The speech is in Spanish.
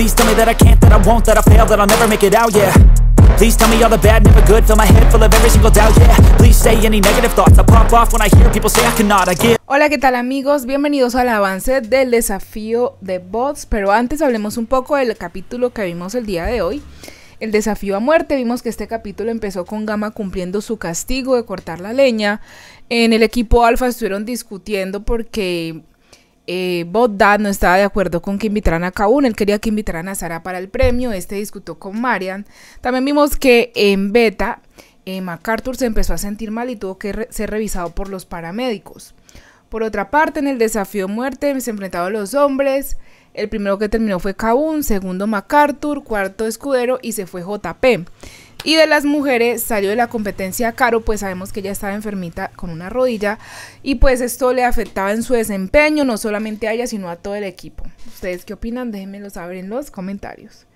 Please tell me that I can't, that I won't, that I fail, that I'll never make it out, yeah Please tell me all the bad, never good Fill my head full of every single doubt, yeah Please say any negative thoughts I pop off when I hear people say I cannot, I get Hola, ¿qué tal amigos? Bienvenidos al avance del desafío de bots Pero antes hablemos un poco del capítulo que vimos el día de hoy el desafío a muerte. Vimos que este capítulo empezó con Gama cumpliendo su castigo de cortar la leña. En el equipo Alfa estuvieron discutiendo porque eh, no estaba de acuerdo con que invitaran a Kaun, él quería que invitaran a Sara para el premio, este discutió con Marian. También vimos que en beta eh, MacArthur se empezó a sentir mal y tuvo que ser revisado por los paramédicos. Por otra parte, en el desafío muerte se enfrentaron los hombres. El primero que terminó fue Kaun, segundo MacArthur, cuarto escudero y se fue JP. Y de las mujeres salió de la competencia Caro, pues sabemos que ella estaba enfermita con una rodilla y pues esto le afectaba en su desempeño, no solamente a ella, sino a todo el equipo. ¿Ustedes qué opinan? Déjenmelo saber en los comentarios.